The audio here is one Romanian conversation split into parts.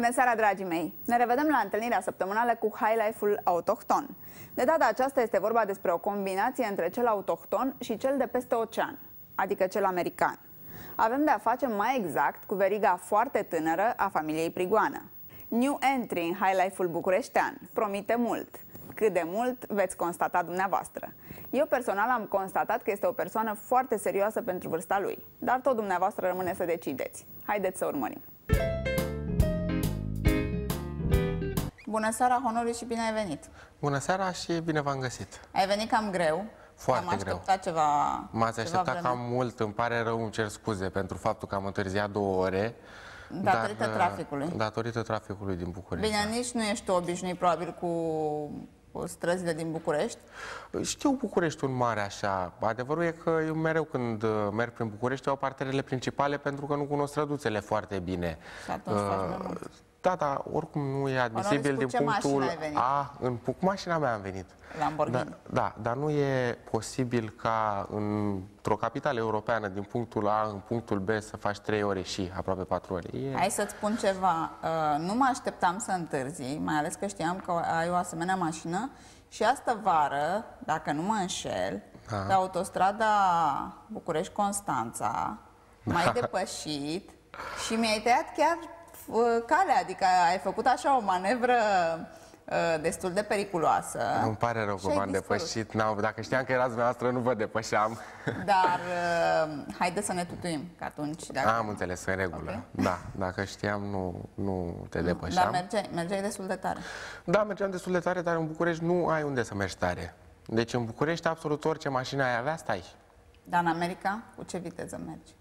Bună seara, dragii mei! Ne revedem la întâlnirea săptămânală cu life ul autohton. De data aceasta este vorba despre o combinație între cel autohton și cel de peste ocean, adică cel american. Avem de-a face mai exact cu veriga foarte tânără a familiei Prigoană. New entry în life ul bucureștean. Promite mult! Cât de mult veți constata dumneavoastră. Eu personal am constatat că este o persoană foarte serioasă pentru vârsta lui, dar tot dumneavoastră rămâne să decideți. Haideți să urmărim! Bună seara, Honoriu, și bine ai venit! Bună seara și bine v-am găsit! Ai venit cam greu. Foarte am greu. ceva M-ați așteptat cam mult, îmi pare rău, îmi cer scuze pentru faptul că am întârziat două ore. Datorită dar, traficului. Uh, datorită traficului din București. Bine, da. nici nu ești obișnuit probabil cu străzile din București? Știu Bucureștiul mare așa. Adevărul e că eu mereu când uh, merg prin București au parterele principale pentru că nu cunosc străduțele foarte bine. Și atunci uh, da, dar oricum nu e admisibil din punctul A, în cu mașina mea am venit. Lamborghini. Da, da, dar nu e posibil ca într-o capitală europeană, din punctul A în punctul B, să faci 3 ore și aproape 4 ore. E... Hai să-ți spun ceva. Uh, nu mă așteptam să întârzi, mai ales că știam că ai o asemenea mașină și asta vară, dacă nu mă înșel, da. pe autostrada București-Constanța, da. mai depășit și mi-ai tăiat chiar Uh, calea, adică ai făcut așa o manevră uh, destul de periculoasă. Îmi pare rău că v-am depășit. n dacă știam că erați dumneavoastră, nu vă depășeam. Dar uh, haide să ne tutuim, că atunci... Dacă... Am înțeles, în regulă. Okay. Da, dacă știam, nu, nu te depășeam. Dar mergeai, mergeai destul de tare. Da, mergeam destul de tare, dar în București nu ai unde să mergi tare. Deci în București absolut orice mașină ai avea, stai. Dar în America, cu ce viteză mergi?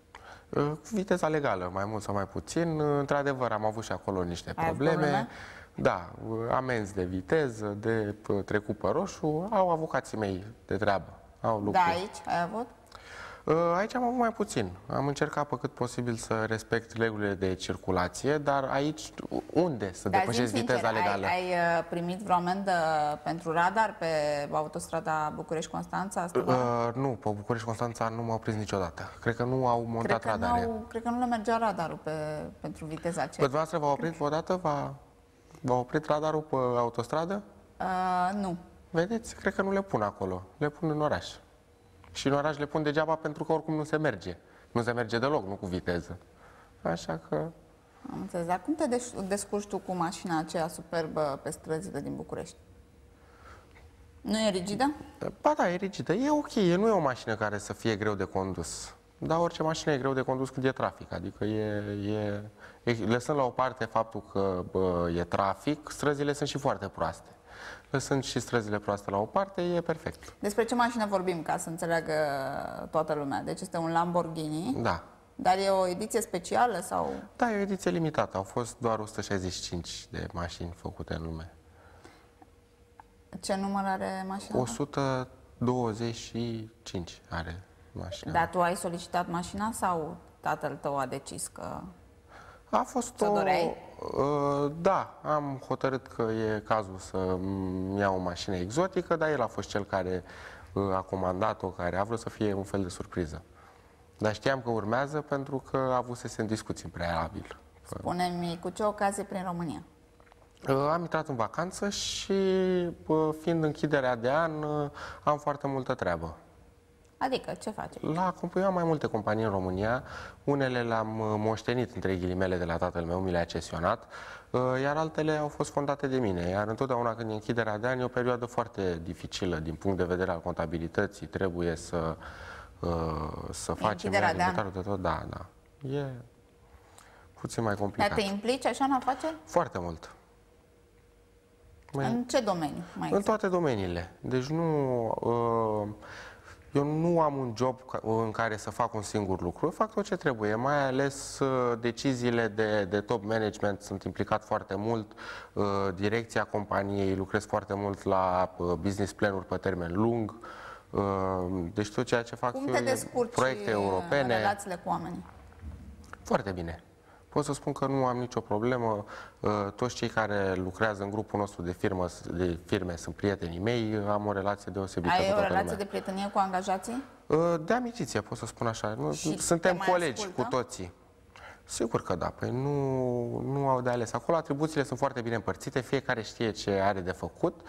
Uh, cu viteza legală, mai mult sau mai puțin. Uh, într-adevăr, am avut și acolo niște Ai probleme. probleme? Da, uh, amenzi de viteză, de trecut pe roșu, au avocații mei de treabă. Au lucru. Da, aici ai avut? Uh, aici am avut mai puțin. Am încercat pe cât posibil să respect regulile de circulație, dar aici unde să dar depășesc viteza legală? Ai, ai uh, primit vreo amendă pentru radar pe autostrada București-Constanța? Uh, nu, pe București-Constanța nu m-au prins niciodată. Cred că nu au montat radar. cred că nu le mergea radarul pe, pentru viteza aceea. Pe dumneavoastră v-a oprit vreodată? V-a oprit radarul pe autostradă? Uh, nu. Vedeți? Cred că nu le pun acolo. Le pun în oraș și în oraș le pun degeaba pentru că oricum nu se merge. Nu se merge deloc, nu cu viteză. Așa că... Am înțeles. Dar cum te descurci tu cu mașina aceea superbă pe străzile din București? Nu e rigidă? Ba da, e rigidă. E ok, nu e o mașină care să fie greu de condus. Dar orice mașină e greu de condus când e trafic. Adică e, e, e lăsând la o parte faptul că bă, e trafic, străzile sunt și foarte proaste sunt și străzile proaste la o parte, e perfect. Despre ce mașină vorbim, ca să înțeleagă toată lumea? Deci este un Lamborghini. Da. Dar e o ediție specială sau? Da, e o ediție limitată. Au fost doar 165 de mașini făcute în lume. Ce număr are mașina? 125 are mașina. Dar tu ai solicitat mașina sau tatăl tău a decis că a fost o, Uh, da, am hotărât că e cazul să iau o mașină exotică, dar el a fost cel care uh, a comandat-o, care a vrut să fie un fel de surpriză. Dar știam că urmează pentru că se în discuții în prealabil. Spune-mi, cu ce ocazie prin România? Uh, am intrat în vacanță și, fiind închiderea de an, am foarte multă treabă. Adică, ce face? La, eu am mai multe companii în România. Unele le-am uh, moștenit, între ghilimele, de la tatăl meu, mi le-a cesionat, uh, iar altele au fost fondate de mine. Iar întotdeauna când e închiderea de ani e o perioadă foarte dificilă din punct de vedere al contabilității. Trebuie să, uh, să facem de, de tot. Da, da. E puțin mai complicat. Dar te implici așa în afaceri? Foarte mult. Mai... În ce domeniu? Mai exact? În toate domeniile. Deci nu... Uh, eu nu am un job în care să fac un singur lucru, fac tot ce trebuie, mai ales uh, deciziile de, de top management, sunt implicat foarte mult, uh, direcția companiei, lucrez foarte mult la uh, business planuri pe termen lung, deci tot ceea ce fac Cum eu te descurci proiecte europene. în relațiile cu oamenii? Foarte bine. Pot să spun că nu am nicio problemă. Uh, toți cei care lucrează în grupul nostru de, firmă, de firme sunt prietenii mei. Am o relație deosebită Ai cu o relație lumea. de prietenie cu angajații? Uh, de amiciție, pot să spun așa. Și Suntem colegi ascultă? cu toții. Sigur că da, păi nu, nu au de ales. Acolo atribuțiile sunt foarte bine împărțite, fiecare știe ce are de făcut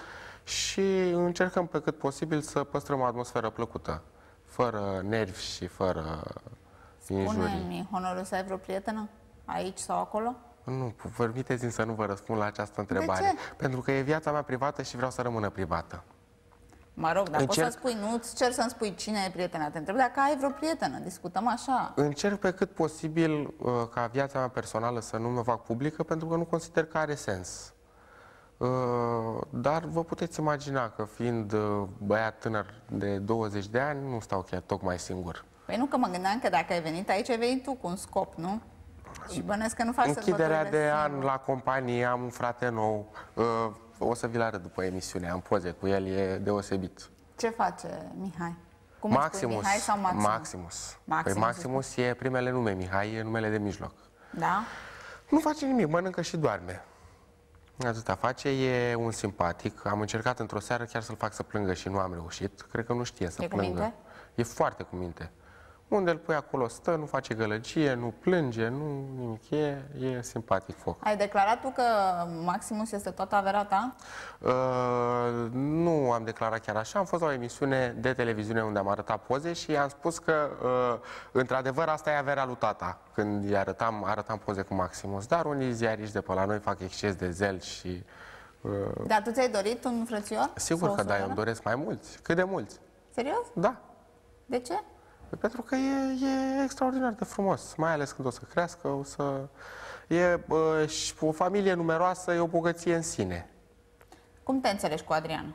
și încercăm pe cât posibil să păstrăm o atmosferă plăcută, fără nervi și fără injurii. Spune-mi, honorul să ai vreo prietenă? aici sau acolo? Nu, permiteți-mi să nu vă răspund la această întrebare. De ce? Pentru că e viața mea privată și vreau să rămână privată. Mă rog, dar încerc... poți să spui, nu-ți cer să-mi spui cine e prietena. Te întreb dacă ai vreo prietenă, discutăm așa. Încerc pe cât posibil uh, ca viața mea personală să nu mă fac publică, pentru că nu consider că are sens. Uh, dar vă puteți imagina că fiind uh, băiat tânăr de 20 de ani, nu stau chiar tocmai singur. Păi nu, că mă gândeam că dacă ai venit aici, ai venit tu cu un scop, nu? Și bănesc că nu fac Închiderea de an la companie, am un frate nou, uh, o să vi-l arăt după emisiune, am poze cu el, e deosebit. Ce face Mihai? Cum Maximus, Mihai sau Maximus? Maximus. Maximus. Păi Maximus e primele nume, Mihai e numele de mijloc. Da? Nu face nimic, mănâncă și doarme. Atâta face, e un simpatic. Am încercat într-o seară chiar să-l fac să plângă și nu am reușit. Cred că nu știe să e plângă. Cu minte? E foarte cu minte. Unde îl pui acolo stă, nu face gălăgie, nu plânge, nu nimic, e, e simpatic foc. Ai declarat tu că Maximus este toată averea ta? Uh, nu am declarat chiar așa, am fost la o emisiune de televiziune unde am arătat poze și am spus că uh, într-adevăr asta e averea lui tata, când îi arătam, arătam poze cu Maximus, dar unii ziariști de pe la noi fac exces de zel și... Uh... Dar tu ți-ai dorit un frățior? Sigur că da, eu îmi doresc mai mulți, cât de mulți. Serios? Da. De ce? Pentru că e, e extraordinar de frumos, mai ales când o să crească, o să... E, uh, și o familie numeroasă e o bogăție în sine. Cum te înțelegi cu Adrian?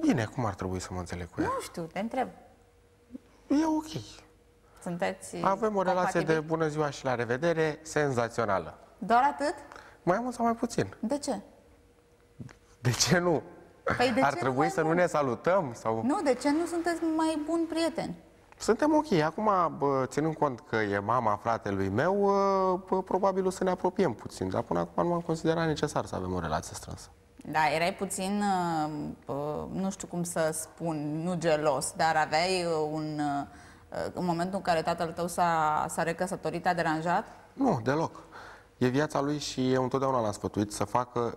Bine, cum ar trebui să mă înțeleg cu el? Nu știu, te întreb. E ok. Sunteți Avem o relație de bună ziua și la revedere senzațională. Doar atât? Mai mult sau mai puțin. De ce? De ce nu? Păi de Ar ce trebui să nu ne salutăm? Sau... Nu, de ce nu sunteți mai buni prieteni? Suntem ok. Acum, bă, ținând cont că e mama fratelui meu, ă, bă, probabil o să ne apropiem puțin, dar până acum nu am considerat necesar să avem o relație strânsă. Da, erai puțin, ă, nu știu cum să spun, nu gelos, dar aveai ă, un... În momentul în care tatăl tău s-a recăsătorit, a deranjat? Nu, deloc. E viața lui și eu întotdeauna l-am sfătuit să facă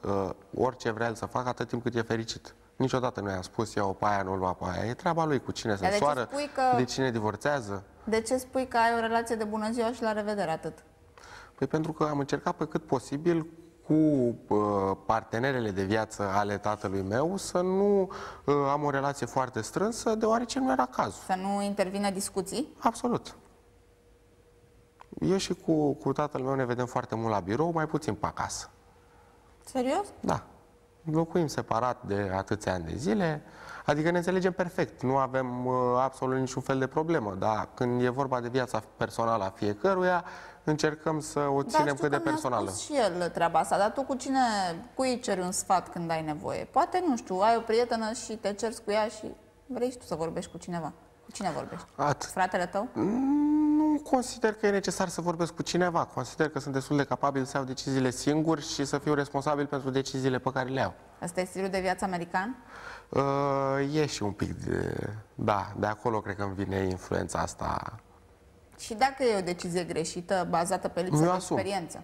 uh, orice vrea el să facă atât timp cât e fericit. Niciodată nu i-am spus, ia-o pe aia, nu lua pe aia. E treaba lui cu cine se Dar însoară, de, ce că... de cine divorțează. De ce spui că ai o relație de bună ziua și la revedere atât? Păi pentru că am încercat pe cât posibil cu uh, partenerele de viață ale tatălui meu să nu uh, am o relație foarte strânsă, deoarece nu era cazul. Să nu intervină discuții? Absolut. Eu și cu, cu tatăl meu ne vedem foarte mult la birou, mai puțin pe acasă. Serios? Da. Locuim separat de atâția ani de zile, adică ne înțelegem perfect, nu avem uh, absolut niciun fel de problemă, dar când e vorba de viața personală a fiecăruia, încercăm să o ținem cât de personală. Dar și el treaba asta, dar tu cu cine, cu ei ceri un sfat când ai nevoie? Poate, nu știu, ai o prietenă și te ceri cu ea și vrei și tu să vorbești cu cineva. Cu cine vorbești? At... Fratele tău? Mm consider că e necesar să vorbesc cu cineva. Consider că sunt destul de capabil să iau deciziile singur și să fiu responsabil pentru deciziile pe care le iau. Asta e stilul de viață american? Uh, e și un pic de... Da, de acolo cred că îmi vine influența asta. Și dacă e o decizie greșită, bazată pe lipsa de experiență?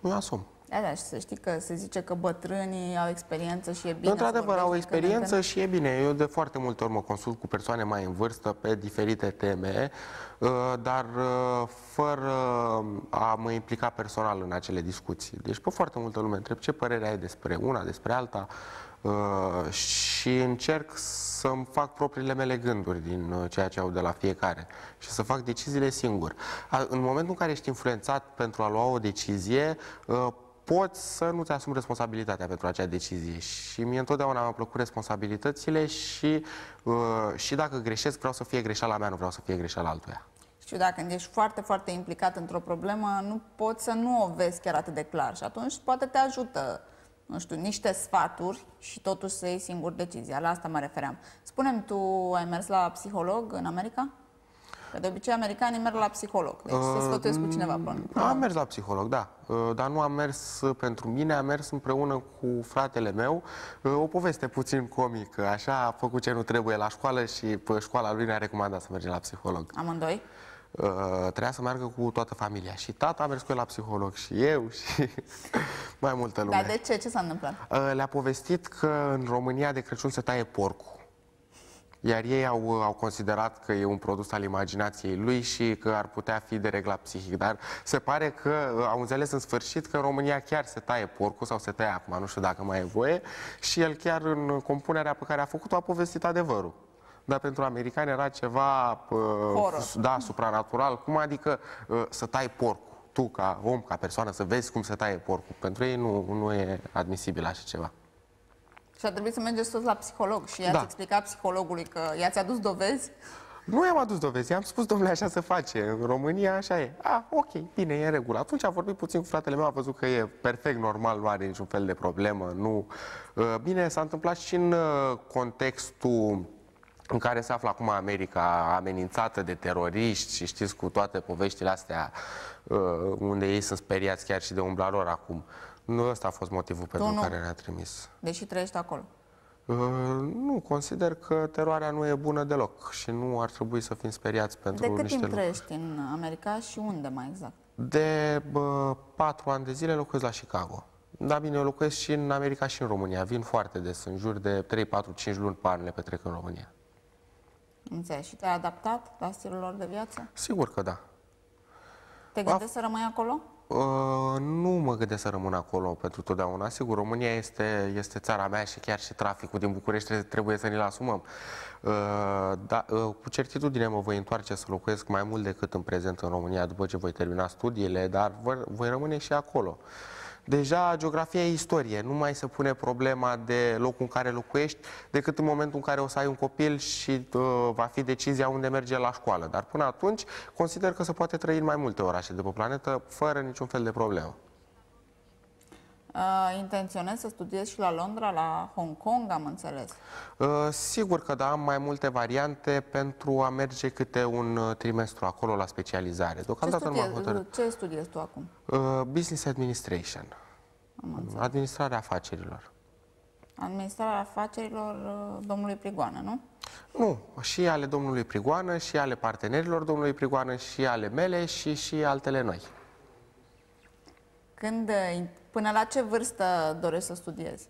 Nu asum. Da, da, și să știi că se zice că bătrânii au experiență și e bine. Într-adevăr, au experiență și e bine. Eu de foarte multe ori mă consult cu persoane mai în vârstă pe diferite teme, uh, dar uh, fără a mă implica personal în acele discuții. Deci pe foarte multă lume întreb ce părere ai despre una, despre alta uh, și încerc să-mi fac propriile mele gânduri din ceea ce au de la fiecare și să fac deciziile singur. În momentul în care ești influențat pentru a lua o decizie, poți să nu-ți asumi responsabilitatea pentru acea decizie. Și mie întotdeauna mi-au plăcut responsabilitățile și, uh, și dacă greșesc, vreau să fie greșeala mea, nu vreau să fie greșeala altuia. Știu, dacă când ești foarte, foarte implicat într-o problemă, nu poți să nu o vezi chiar atât de clar și atunci poate te ajută nu știu, niște sfaturi și totuși să iei singur decizia. La asta mă refeream. Spunem, tu ai mers la psiholog în America? Că de obicei americanii merg la psiholog. Deci uh, se ehm, sfătuiesc cu cineva până. Am mers la psiholog, da. Ehm, dar nu am mers pentru mine, am mers împreună cu fratele meu. Ehm, o poveste puțin comică. Așa a făcut ce nu trebuie la școală și școala lui ne-a recomandat să mergem la psiholog. Amândoi? Uh, trebuia să meargă cu toată familia și tata a mers cu el la psiholog și eu și mai multă lume. Dar de ce? Ce s-a întâmplat? Uh, le-a povestit că în România de Crăciun se taie porcul iar ei au, uh, au considerat că e un produs al imaginației lui și că ar putea fi dereglat psihic. Dar se pare că uh, au înțeles în sfârșit că în România chiar se taie porcul sau se taie acum, nu știu dacă mai e voie, și el chiar în compunerea pe care a făcut-o a povestit adevărul dar pentru americani era ceva uh, da, supranatural. Cum adică uh, să tai porcul? Tu, ca om, ca persoană, să vezi cum se taie porcul. Pentru ei nu, nu e admisibil așa ceva. Și a trebuit să mergeți tot la psiholog și i-ați da. explicat psihologului că i-ați adus dovezi? Nu i-am adus dovezi, i-am spus, domnule, așa se face, în România așa e. A, ah, ok, bine, e în regulă. Atunci a vorbit puțin cu fratele meu, a văzut că e perfect normal, nu are niciun fel de problemă. Nu. Uh, bine, s-a întâmplat și în uh, contextul în care se află acum America amenințată de teroriști și știți cu toate poveștile astea uh, unde ei sunt speriați chiar și de umbla lor acum. Nu ăsta a fost motivul pentru nu. care ne-a trimis. Deși trăiești acolo. Uh, nu, consider că teroarea nu e bună deloc și nu ar trebui să fim speriați pentru niște De cât niște timp lucruri. trăiești în America și unde mai exact? De bă, patru ani de zile locuiesc la Chicago. Da, bine, eu locuiesc și în America și în România. Vin foarte des, în jur de 3, 4, 5 luni par le petrec în România. Înțeleg. Și te-ai adaptat la stilul lor de viață? Sigur că da. Te gândești a... să rămâi acolo? Ă, nu mă gândesc să rămân acolo pentru totdeauna. Sigur, România este, este țara mea și chiar și traficul din București trebuie să ne-l asumăm. Ă, dar ă, cu certitudine mă voi întoarce să locuiesc mai mult decât în prezent în România după ce voi termina studiile, dar voi rămâne și acolo deja geografia e istorie. Nu mai se pune problema de locul în care locuiești decât în momentul în care o să ai un copil și uh, va fi decizia unde merge la școală. Dar până atunci, consider că se poate trăi în mai multe orașe de pe planetă fără niciun fel de problemă. Uh, intenționez să studiez și la Londra, la Hong Kong, am înțeles. Uh, sigur că da, am mai multe variante pentru a merge câte un uh, trimestru acolo la specializare. Deocamdată nu am hotărât. Ce studiezi tu acum? Uh, business Administration. Mm, administrarea afacerilor. Administrarea afacerilor uh, domnului Prigoană, nu? Nu, și ale domnului Prigoană, și ale partenerilor domnului Prigoană, și ale mele și și altele noi. Când uh, Până la ce vârstă doresc să studiezi?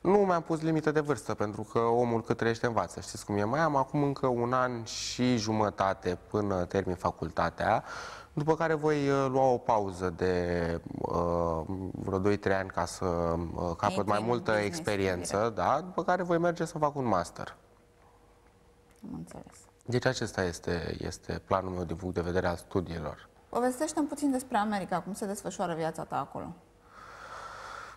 Nu mi-am pus limită de vârstă, pentru că omul cât trăiește învață, știți cum e. Mai am acum încă un an și jumătate până termin facultatea, după care voi uh, lua o pauză de uh, vreo 2-3 ani ca să uh, capăt mai multă experiență, da? după care voi merge să fac un master. Am înțeles. Deci acesta este, este planul meu din punct de vedere al studiilor. Povestește-mi puțin despre America, cum se desfășoară viața ta acolo.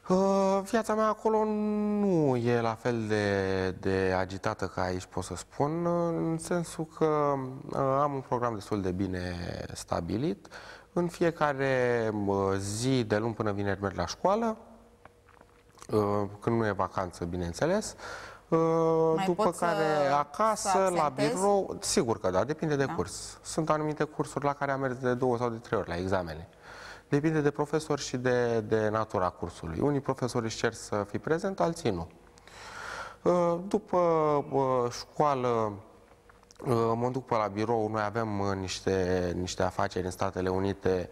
Uh, viața mea acolo nu e la fel de, de agitată ca aici, pot să spun, în sensul că uh, am un program destul de bine stabilit. În fiecare uh, zi, de luni până vineri, merg la școală, uh, când nu e vacanță, bineînțeles. Uh, mai după care acasă, la birou, sigur că da, depinde de da. curs. Sunt anumite cursuri la care am mers de două sau de trei ori la examene. Depinde de profesor și de, de natura cursului. Unii profesori își cer să fii prezent, alții nu. Uh, după uh, școală uh, mă duc pe la birou, noi avem niște, niște afaceri în Statele Unite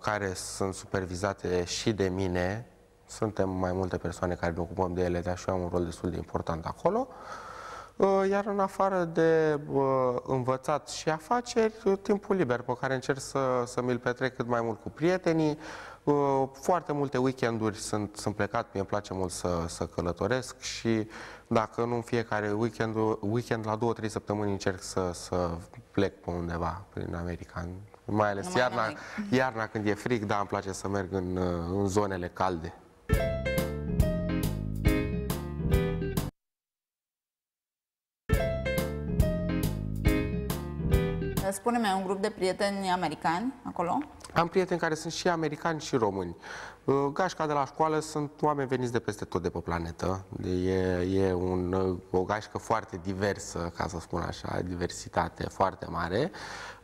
care sunt supervizate și de mine, suntem mai multe persoane care ne ocupăm de ele, dar și eu am un rol destul de important acolo. Uh, iar în afară de uh, învățat și afaceri, uh, timpul liber pe care încerc să, să mi-l petrec cât mai mult cu prietenii. Foarte multe weekenduri sunt, sunt plecat, mie îmi place mult să, să călătoresc și dacă nu în fiecare weekend, weekend la două, trei săptămâni încerc să, să plec pe undeva prin America, mai ales iarna, iarna când e frig, da, îmi place să merg în, în zonele calde. Spune-mi, un grup de prieteni americani acolo? Am prieteni care sunt și americani și români. Uh, gașca de la școală sunt oameni veniți de peste tot de pe planetă. E, e un, uh, o gașcă foarte diversă, ca să spun așa, diversitate foarte mare.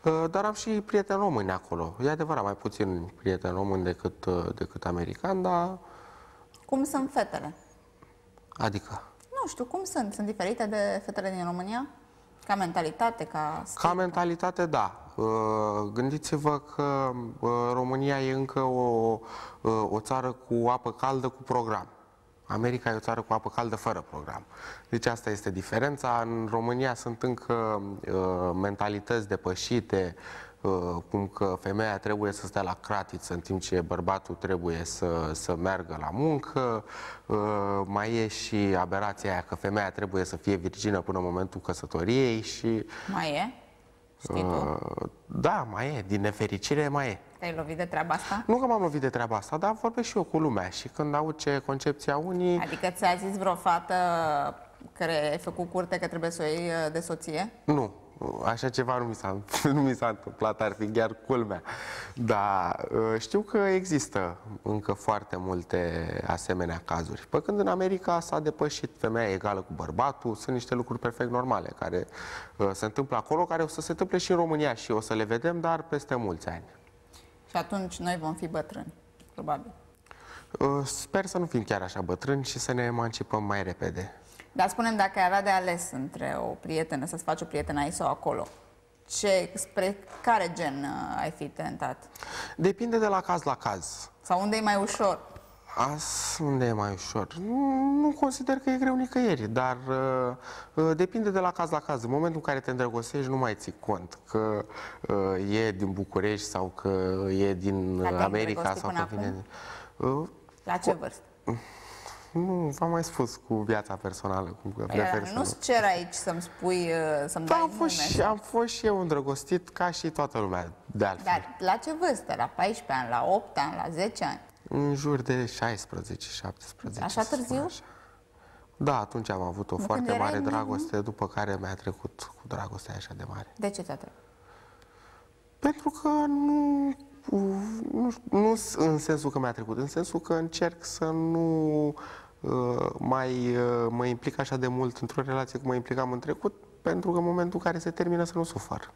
Uh, dar am și prieteni români acolo. E adevărat, mai puțin prieteni români decât, decât americani, dar cum sunt fetele. Adică? Nu știu, cum sunt? Sunt diferite de fetele din România? Ca mentalitate, ca... Stil, ca mentalitate, da. Uh, gândiți-vă că uh, România e încă o, uh, o țară cu apă caldă, cu program. America e o țară cu apă caldă fără program. Deci asta este diferența. În România sunt încă uh, mentalități depășite, Uh, cum că femeia trebuie să stea la cratiță în timp ce bărbatul trebuie să, să meargă la muncă, uh, mai e și aberația aia că femeia trebuie să fie virgină până în momentul căsătoriei și... Mai e? Știi tu? Uh, da, mai e. Din nefericire mai e. Te-ai lovit de treaba asta? Nu că m-am lovit de treaba asta, dar vorbesc și eu cu lumea și când aud ce concepția unii... Adică ți-a zis vreo fată care ai făcut curte că trebuie să o iei de soție? Nu, Așa ceva nu mi, s-a, nu mi s-a întâmplat, ar fi chiar culmea. Dar ă, știu că există încă foarte multe asemenea cazuri. Pe când în America s-a depășit femeia egală cu bărbatul, sunt niște lucruri perfect normale care ă, se întâmplă acolo, care o să se întâmple și în România și o să le vedem, dar peste mulți ani. Și atunci noi vom fi bătrâni, probabil. Ă, sper să nu fim chiar așa bătrâni și să ne emancipăm mai repede. Dar spunem, dacă ai avea de ales între o prietenă, să-ți faci o prietenă aici sau acolo, ce, spre care gen uh, ai fi tentat? Depinde de la caz la caz. Sau unde e mai ușor? As, unde e mai ușor? Nu consider că e greu nicăieri, dar uh, uh depinde de la caz la caz. În momentul în care te îndrăgostești, nu mai ții cont că uh, e din București sau că e din America sau că vine... Uh, la ce vârstă? Nu, v-am mai spus cu viața personală. Cum că păi, prefer să nu-ți cer aici să-mi spui, uh, să-mi da, dai am fost, Și, am fost și eu îndrăgostit ca și toată lumea, de altfel. Dar la ce vârstă? La 14 ani, la 8 ani, la 10 ani? În jur de 16-17. Așa târziu? Așa. Da, atunci am avut o de foarte mare dragoste, după care mi-a trecut cu dragostea așa de mare. De ce te-a trecut? Pentru că nu nu, nu în sensul că mi-a trecut, în sensul că încerc să nu Uh, mai uh, mă implic așa de mult într-o relație cum mă implicam în trecut, pentru că în momentul în care se termină să nu sufăr.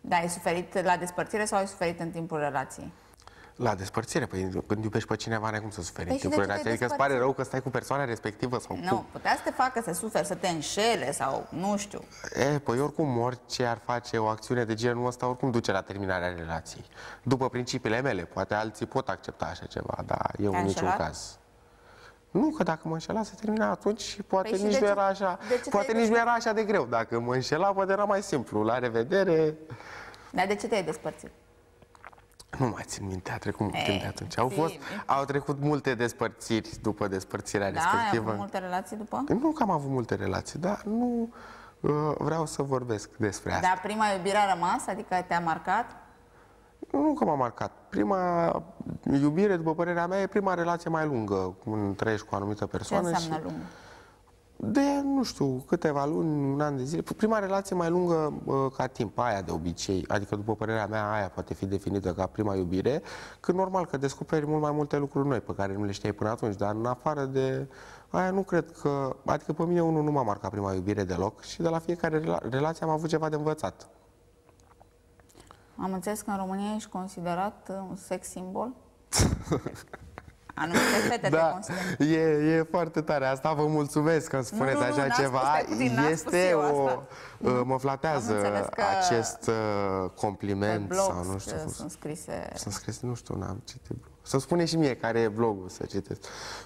Da, ai suferit la despărțire sau ai suferit în timpul relației? La despărțire, păi când iubești pe cineva, n-ai cum să suferi păi timpul relației. Adică îți pare rău că stai cu persoana respectivă sau Nu, cum? putea să te facă să suferi, să te înșele sau nu știu. E, păi oricum, orice ar face o acțiune de genul ăsta, oricum duce la terminarea relației. După principiile mele, poate alții pot accepta așa ceva, dar eu în niciun caz. Nu, că dacă mă înșela se termina atunci și poate păi nici și nu ce, era așa, poate nici nu era așa de greu. Dacă mă înșela, poate era mai simplu. La revedere. Dar de ce te-ai despărțit? Nu mai țin minte, a trecut mult eh, timp de atunci. Au, fost, au trecut multe despărțiri după despărțirea da, respectivă. Da, avut multe relații după? Nu că am avut multe relații, dar nu uh, vreau să vorbesc despre asta. Dar prima iubire a rămas? Adică te-a marcat? Nu că m-a marcat prima iubire, după părerea mea, e prima relație mai lungă când trăiești cu o anumită persoană. Ce înseamnă și... lungă? De, nu știu, câteva luni, un an de zile. Prima relație mai lungă uh, ca timp, aia de obicei. Adică, după părerea mea, aia poate fi definită ca prima iubire, că normal că descoperi mult mai multe lucruri noi pe care nu le știai până atunci, dar în afară de aia nu cred că... Adică pe mine unul nu m-a marcat prima iubire deloc și de la fiecare rela relație am avut ceva de învățat. Am înțeles că în România ești considerat uh, un sex simbol? Anumite da, e, e foarte tare. Asta vă mulțumesc că îmi spuneți nu, nu, așa nu, ceva. Puțin, este o... Asta. Uh, mă flatează acest uh, compliment. sau nu știu, sunt scrise... Sunt scrise, nu știu, n-am citit blog. Să spune și mie care e vlogul să citesc.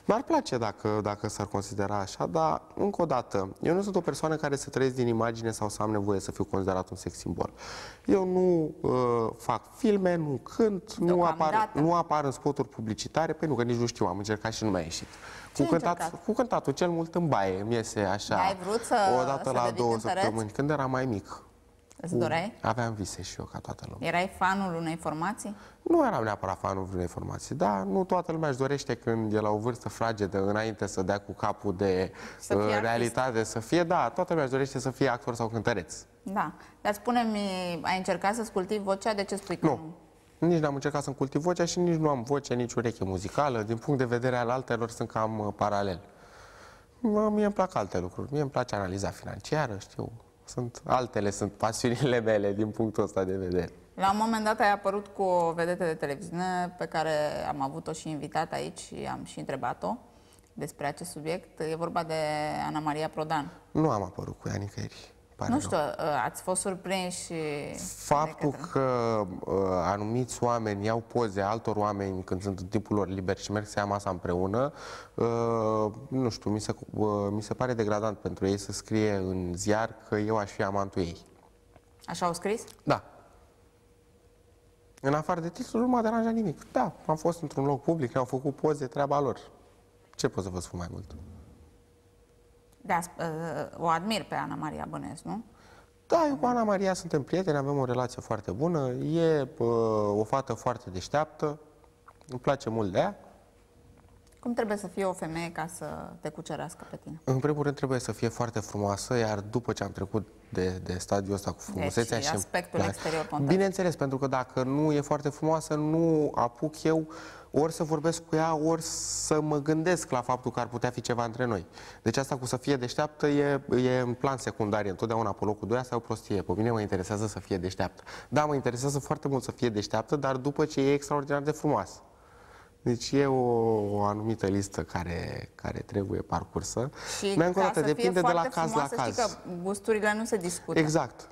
Mi-ar place dacă, dacă s-ar considera așa, dar încă o dată, eu nu sunt o persoană care să trăiesc din imagine sau să am nevoie să fiu considerat un sex simbol. Eu nu uh, fac filme, nu cânt, nu apar, nu apar în spoturi publicitare, pentru păi că nici nu știu, am încercat și nu mi-a ieșit. cu, cântat, cu cântatul cel mult în baie, mi iese așa, ai vrut să, o dată să la două săptămâni, când eram mai mic. Îți doreai? Aveam vise și eu ca toată lumea. Erai fanul unei formații? Nu eram neapărat fanul unei formații, dar nu toată lumea își dorește când e la o vârstă fragedă, înainte să dea cu capul de să uh, realitate, artist. să fie, da, toată lumea își dorește să fie actor sau cântăreț. Da, dar spune-mi, ai încercat să-ți cultivi vocea, de ce spui că nu? nu? Nici n-am încercat să-mi cultiv vocea și nici nu am voce, nici ureche muzicală. Din punct de vedere al altelor sunt cam uh, paralel. Mie îmi plac alte lucruri. Mie îmi place analiza financiară, știu, sunt altele, sunt pasiunile mele din punctul ăsta de vedere. La un moment dat ai apărut cu o vedetă de televiziune pe care am avut-o și invitat aici și am și întrebat-o despre acest subiect. E vorba de Ana Maria Prodan. Nu am apărut cu ea nicăieri pare Nu știu, ă, ați fost surprinși Faptul către... că uh, anumiți oameni iau poze altor oameni când sunt în timpul lor liber și merg să ia masa împreună, uh, nu știu, mi se, uh, mi se pare degradant pentru ei să scrie în ziar că eu aș fi amantul ei. Așa au scris? Da. În afară de titlul, nu m-a deranjat nimic. Da, am fost într-un loc public, am făcut poze, treaba lor. Ce pot să vă spun mai mult? De a, ă, o admir pe Ana Maria Bănescu, nu? Da, eu cu Ana Maria suntem prieteni, avem o relație foarte bună, e ă, o fată foarte deșteaptă, îmi place mult de ea. Cum trebuie să fie o femeie ca să te cucerească pe tine? În primul rând trebuie să fie foarte frumoasă, iar după ce am trecut de, de stadiul ăsta cu deci, frumusețea deci, și aspectul da, exterior contează. Bineînțeles, pentru că dacă nu e foarte frumoasă, nu apuc eu ori să vorbesc cu ea, ori să mă gândesc la faptul că ar putea fi ceva între noi. Deci asta cu să fie deșteaptă e, e în plan secundar, e întotdeauna pe locul 2, asta e o prostie. Pe mine mă interesează să fie deșteaptă. Da, mă interesează foarte mult să fie deșteaptă, dar după ce e extraordinar de frumoasă. Deci e o, o anumită listă care, care trebuie parcursă. Și ca încă depinde de la caz la caz. Știi că gusturile nu se discută. Exact.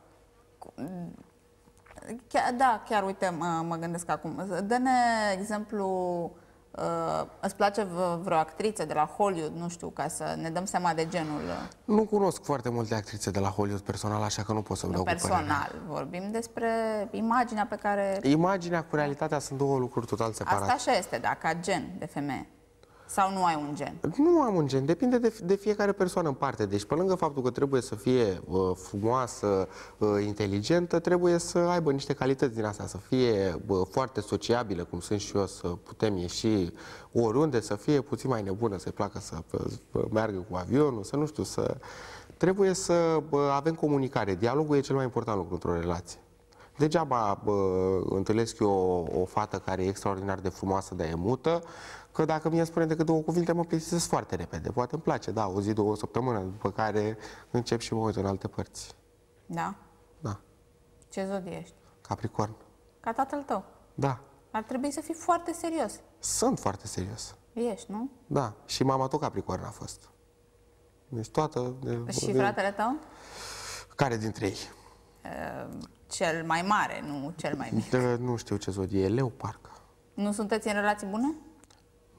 Chiar, da, chiar uite, mă, mă gândesc acum. Dă-ne exemplu Uh, îți place vreo actriță de la Hollywood, nu știu, ca să ne dăm seama de genul? Uh? Nu cunosc foarte multe actrițe de la Hollywood personal, așa că nu pot să-mi dau Personal, cu vorbim despre imaginea pe care... Imaginea cu realitatea sunt două lucruri total separate. Asta așa este, da, ca gen de femeie. Sau nu ai un gen? Nu am un gen, depinde de, de fiecare persoană în parte. Deci, pe lângă faptul că trebuie să fie uh, frumoasă, uh, inteligentă, trebuie să aibă niște calități din asta, să fie uh, foarte sociabilă, cum sunt și eu, să putem ieși oriunde, să fie puțin mai nebună, să-i placă să uh, meargă cu avionul, să nu știu, să... Trebuie să uh, avem comunicare. Dialogul e cel mai important lucru într-o relație. Degeaba bă, întâlnesc eu o, o fată care e extraordinar de frumoasă, dar e mută, Că dacă mi-a spune decât două cuvinte, mă plictisesc foarte repede. Poate îmi place, da, o zi, două, o săptămână, după care încep și mă uit în alte părți. Da? Da. Ce zodie ești? Capricorn. Ca tatăl tău? Da. Ar trebui să fii foarte serios. Sunt foarte serios. Ești, nu? Da. Și mama tot Capricorn a fost. Deci toată... De, și de... fratele tău? Care dintre ei? Uh, cel mai mare, nu cel mai mic. De, nu știu ce zodie e, leu parcă. Nu sunteți în relații bune?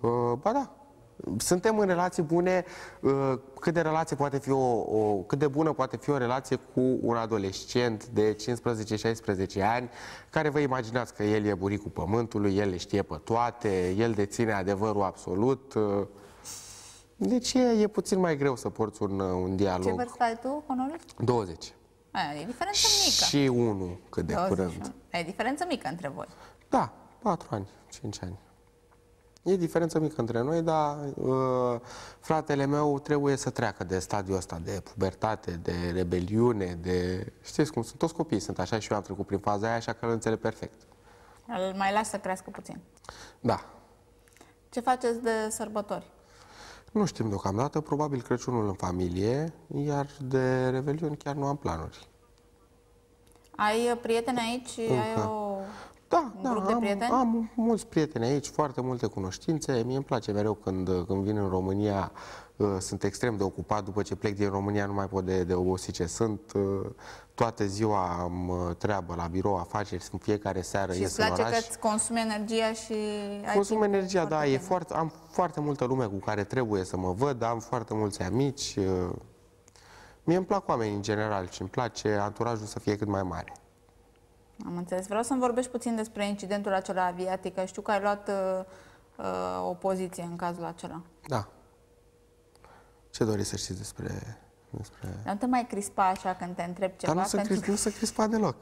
Uh, ba da, suntem în relații bune, uh, cât de, relație poate fi o, o, cât de bună poate fi o relație cu un adolescent de 15-16 ani, care vă imaginați că el e buricul pământului, el le știe pe toate, el deține adevărul absolut. Uh. Deci e, e puțin mai greu să porți un, un dialog. Ce vârstă ai tu, Honorius? 20. Aia, e diferență mică. Și unul cât de 20. curând. E diferență mică între voi. Da, 4 ani, 5 ani. E diferență mică între noi, dar uh, fratele meu trebuie să treacă de stadiul ăsta de pubertate, de rebeliune, de... Știți cum sunt? Toți copiii sunt așa și eu am trecut prin faza aia, așa că îl înțeleg perfect. Îl mai las să crească puțin. Da. Ce faceți de sărbători? Nu știm deocamdată, probabil Crăciunul în familie, iar de Revelion chiar nu am planuri. Ai prieteni aici? Încă. Ai o da, un da, grup de am, prieteni? am mulți prieteni aici, foarte multe cunoștințe. Mie îmi place mereu când, când vin în România, uh, sunt extrem de ocupat. După ce plec din România nu mai pot de, de obosit ce sunt. Uh, toată ziua am uh, treabă la birou, afaceri, sunt fiecare seară și ies place în oraș. că îți consumi energia și ai Consum energia, da. E foarte, am foarte multă lume cu care trebuie să mă văd, am foarte mulți amici. Mie îmi plac oamenii în general și îmi place anturajul să fie cât mai mare. Am înțeles. Vreau să-mi vorbești puțin despre incidentul acela aviatic. Știu că ai luat uh, uh, o poziție în cazul acela. Da. Ce doriți să știți despre... despre... Dar nu te mai crispa așa când te întreb ceva? Dar nu se, pentru... Că... nu crispa deloc.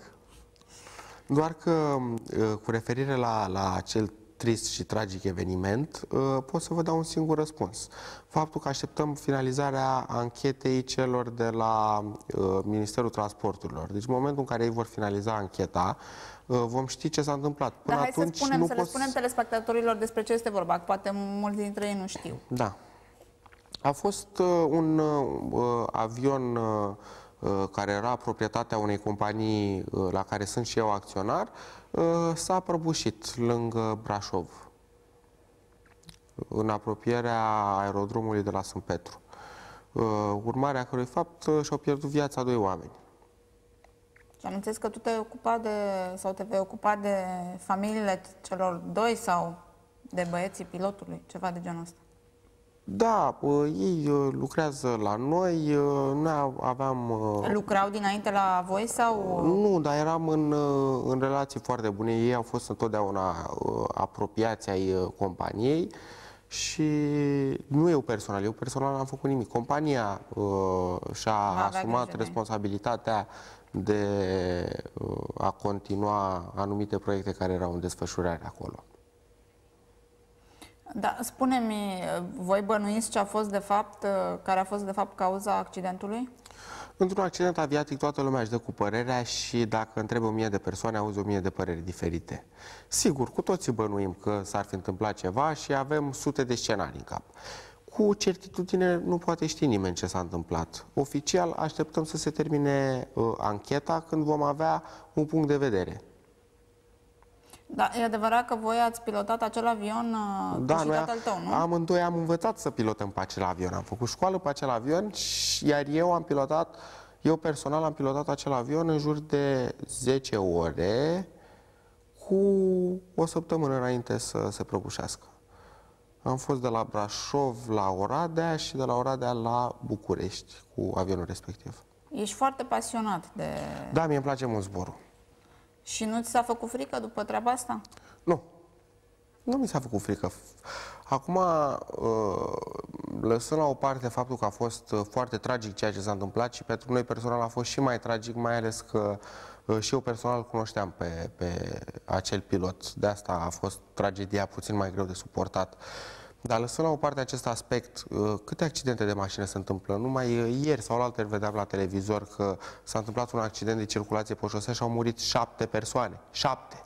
Doar că, uh, cu referire la, la acel trist și tragic eveniment, uh, pot să vă dau un singur răspuns. Faptul că așteptăm finalizarea anchetei celor de la uh, Ministerul Transporturilor. Deci în momentul în care ei vor finaliza ancheta, uh, vom ști ce s-a întâmplat. Până Dar hai atunci, să, spunem, nu să pot... le spunem telespectatorilor despre ce este vorba, că poate mulți dintre ei nu știu. Da. A fost un avion Uh, care era proprietatea unei companii uh, la care sunt și eu acționar, uh, s-a prăbușit lângă Brașov, în apropierea aerodromului de la Sunt Petru, urmarea cărui fapt și-au pierdut viața doi oameni. Și anunțesc că tu te-ai ocupat de, sau te vei ocupa de familiile celor doi sau de băieții pilotului, ceva de genul ăsta. Da, ei uh, lucrează la noi, uh, noi aveam... Uh, Lucrau dinainte la voi sau... Nu, dar eram în, în relații foarte bune, ei au fost întotdeauna apropiați ai companiei și nu eu personal, eu personal n-am făcut nimic. Compania uh, și-a asumat responsabilitatea de uh, a continua anumite proiecte care erau în desfășurare acolo. Da, spune-mi, voi bănuiți ce a fost de fapt, uh, care a fost de fapt cauza accidentului? Într-un accident aviatic toată lumea își dă cu părerea și dacă întrebi o mie de persoane, auzi o mie de păreri diferite. Sigur, cu toții bănuim că s-ar fi întâmplat ceva și avem sute de scenarii în cap. Cu certitudine nu poate ști nimeni ce s-a întâmplat. Oficial așteptăm să se termine uh, ancheta când vom avea un punct de vedere. Da, e adevărat că voi ați pilotat acel avion uh, da, cu noi, al tău, nu? Amândoi am învățat să pilotăm pe acel avion. Am făcut școală pe acel avion, și iar eu am pilotat, eu personal am pilotat acel avion în jur de 10 ore cu o săptămână înainte să se prăbușească. Am fost de la Brașov la Oradea și de la Oradea la București cu avionul respectiv. Ești foarte pasionat de... Da, mi îmi place mult zborul. Și nu ți s-a făcut frică după treaba asta? Nu. Nu mi s-a făcut frică. Acum, uh, lăsând la o parte faptul că a fost uh, foarte tragic ceea ce s-a întâmplat și pentru noi personal a fost și mai tragic, mai ales că uh, și eu personal cunoșteam pe, pe acel pilot. De asta a fost tragedia puțin mai greu de suportat. Uh, dar lăsând la o parte acest aspect, uh, câte accidente de mașină se întâmplă? Numai uh, ieri sau altă vedeam la televizor că s-a întâmplat un accident de circulație pe șosea și au murit șapte persoane. Șapte!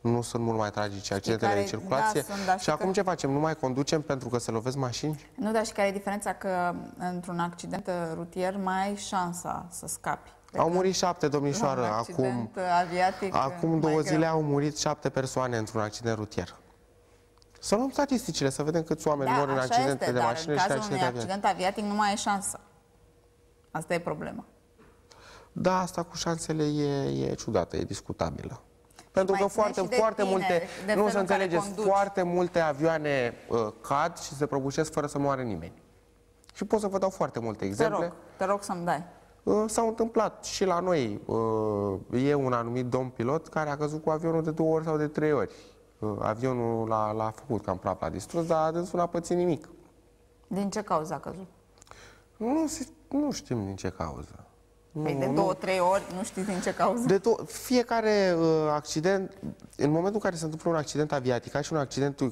Nu sunt mult mai tragice accidentele care, de circulație. Da, sunt, da, și, și acum că... ce facem? Nu mai conducem pentru că se lovesc mașini? Nu, dar și care e diferența că într-un accident uh, rutier mai ai șansa să scapi. Au murit șapte, domnișoară, acum, aviatic, acum două zile greu. au murit șapte persoane într-un accident rutier. Să luăm statisticile, să vedem câți oameni da, mor în accidente este, de mașină și accidente aviatice. în accident aviatic nu mai e șansă. Asta e problema. Da, asta cu șansele e, e ciudată, e discutabilă. Pentru că foarte, foarte tine, multe, nu se înțelegeți, foarte multe avioane uh, cad și se prăbușesc fără să moare nimeni. Și pot să vă dau foarte multe exemple. Te rog, te rog să-mi dai. Uh, S-au întâmplat și la noi. Uh, e un anumit domn pilot care a căzut cu avionul de două ori sau de trei ori Uh, avionul l-a făcut cam praf, la distrus, dar dânsul n-a pățit nimic. Din ce cauză a căzut? Nu, nu știm din ce cauză. Păi nu, de două, nu. trei ori nu știți din ce cauză? De fiecare uh, accident, în momentul în care se întâmplă un accident aviatic ca și un accident uh,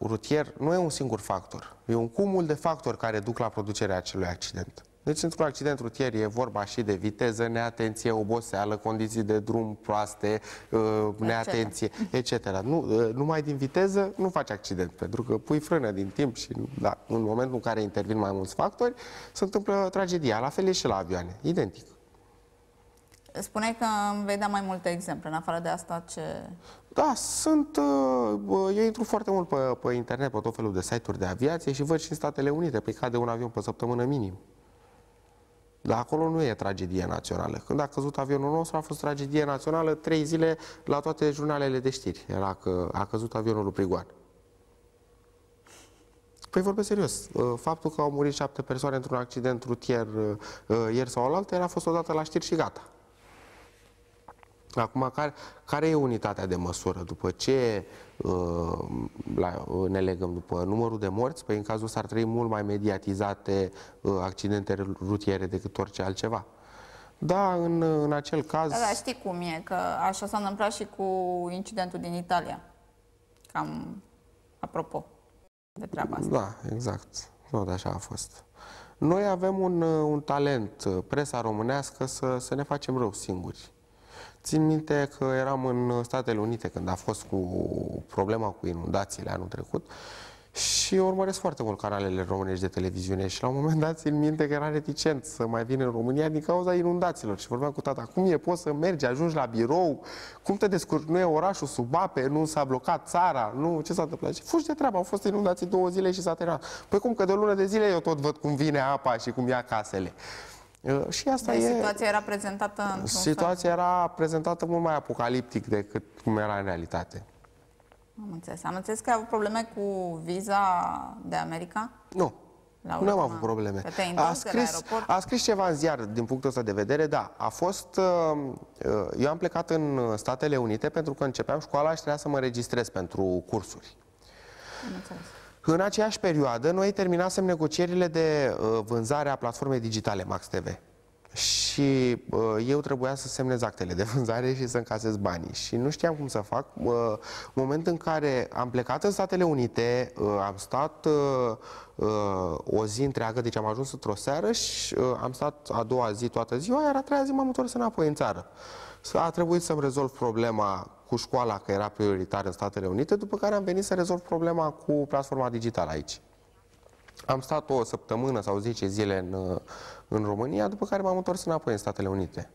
rutier, nu e un singur factor. E un cumul de factori care duc la producerea acelui accident. Deci, într-un accident rutier e vorba și de viteză, neatenție, oboseală, condiții de drum proaste, uh, neatenție, etc. Nu, uh, numai din viteză nu faci accident, pentru că pui frână din timp și da, în momentul în care intervin mai mulți factori, se întâmplă tragedia. La fel e și la avioane, identic. Spune că vei da mai multe exemple, în afară de asta ce... Da, sunt... Uh, eu intru foarte mult pe, pe internet, pe tot felul de site-uri de aviație și văd și în Statele Unite, pe păi cade un avion pe săptămână minim. Dar acolo nu e tragedie națională. Când a căzut avionul nostru, a fost tragedie națională trei zile la toate jurnalele de știri. Era că a căzut avionul lui Prigoan. Păi vorbesc serios. Uh, faptul că au murit șapte persoane într-un accident rutier uh, uh, ieri sau alaltă era fost odată la știri și gata. Acum, care, care e unitatea de măsură? După ce uh, Uh, la, uh, ne legăm după numărul de morți, păi în cazul ăsta ar trebui mult mai mediatizate uh, accidente rutiere decât orice altceva. Da, în, în acel caz... Da, da, știi cum e, că așa s-a întâmplat și cu incidentul din Italia. Cam apropo de treaba asta. Da, exact. Tot așa a fost. Noi avem un, un talent, presa românească, să, să ne facem rău singuri. Țin minte că eram în Statele Unite când a fost cu problema cu inundațiile anul trecut și urmăresc foarte mult canalele românești de televiziune și la un moment dat țin minte că era reticent să mai vin în România din cauza inundațiilor și vorbeam cu tata, cum e, poți să mergi, ajungi la birou, cum te descurci, nu e orașul sub ape, nu s-a blocat țara, nu, ce s-a întâmplat? Și fugi de treabă, au fost inundații două zile și s-a terminat. Păi cum că de o lună de zile eu tot văd cum vine apa și cum ia casele. Și asta e... Situația era prezentată Situația fel. era prezentată mult mai apocaliptic decât cum era în realitate. Am înțeles. Am înțeles că ai avut probleme cu viza de America? Nu. La nu am avut probleme. A scris, a scris ceva în ziar din punctul ăsta de vedere, da. A fost... Uh, uh, eu am plecat în Statele Unite pentru că începeam școala și trebuia să mă registrez pentru cursuri. Am înțeles. În aceeași perioadă, noi terminasem negocierile de uh, vânzare a platformei digitale Max TV. Și uh, eu trebuia să semnez actele de vânzare și să încasez banii. Și nu știam cum să fac. Uh, moment în care am plecat în Statele Unite, uh, am stat uh, uh, o zi întreagă, deci am ajuns într-o seară și uh, am stat a doua zi toată ziua, iar a treia zi m-am întors înapoi în țară. Uh, a trebuit să-mi rezolv problema cu școala, că era prioritară în Statele Unite, după care am venit să rezolv problema cu platforma digitală aici. Am stat o săptămână sau 10 zile în, uh, în România, după care m-am întors înapoi în Statele Unite.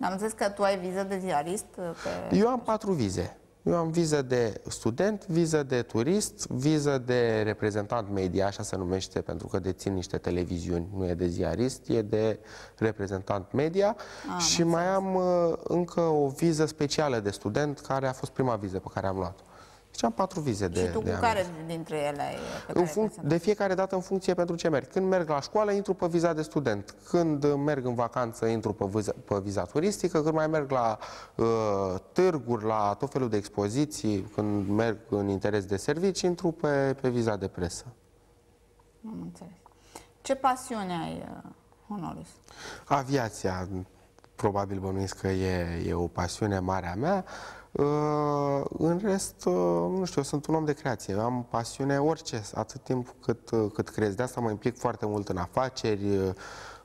Am zis că tu ai viză de ziarist? Uh, pe... Eu am patru vize. Eu am viză de student, viză de turist, viză de reprezentant media, așa se numește, pentru că dețin niște televiziuni, nu e de ziarist, e de reprezentant media A, ah, și mai am uh, încă o viză specială de student, care a fost prima viză pe care am luat-o. Deci am patru vize de Și tu de cu care dintre ele ai pe care De fiecare dată în funcție pentru ce merg. Când merg la școală, intru pe viza de student. Când merg în vacanță, intru pe viza, pe viza turistică. Când mai merg la uh, târguri, la tot felul de expoziții, când merg în interes de servici, intru pe, pe viza de presă. Am înțeles. Ce pasiune ai, uh, Honorus? Aviația. Probabil bănuiesc că e, e o pasiune mare a mea. Uh, în rest, uh, nu știu, eu sunt un om de creație. Am pasiune orice, atât timp cât, uh, cât crezi. De asta mă implic foarte mult în afaceri.